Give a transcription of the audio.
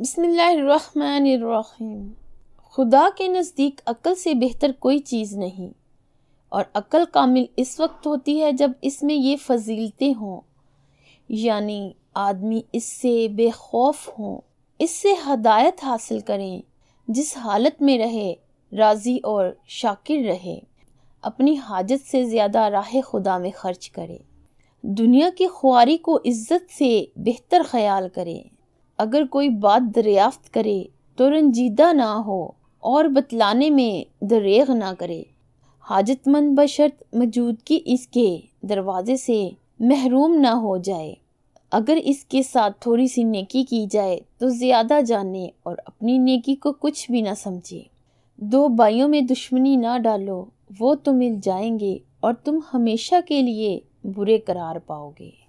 बसमीम खुदा के नज़दीक अक्ल से बेहतर कोई चीज़ नहीं और अक्ल कामिल इस वक्त होती है जब इसमें ये फजीलतें हों यानी आदमी इससे बेखौफ हों इससे हदायत हासिल करें जिस हालत में रहे राज़ी और शाकिर रहे अपनी हाजत से ज़्यादा राह खुदा में खर्च करें दुनिया की खुआारी को इज़्ज़त से बेहतर ख्याल करें अगर कोई बात दरियाफ्त करे तो रंजीदा ना हो और बतलाने में दरेग ना करे हाजतमंद बशर्त मौजूदगी इसके दरवाजे से महरूम ना हो जाए अगर इसके साथ थोड़ी सी नेकी की जाए तो ज़्यादा जाने और अपनी नेकी को कुछ भी ना समझे दो भाइयों में दुश्मनी ना डालो वो तो मिल जाएंगे और तुम हमेशा के लिए बुरे करार पाओगे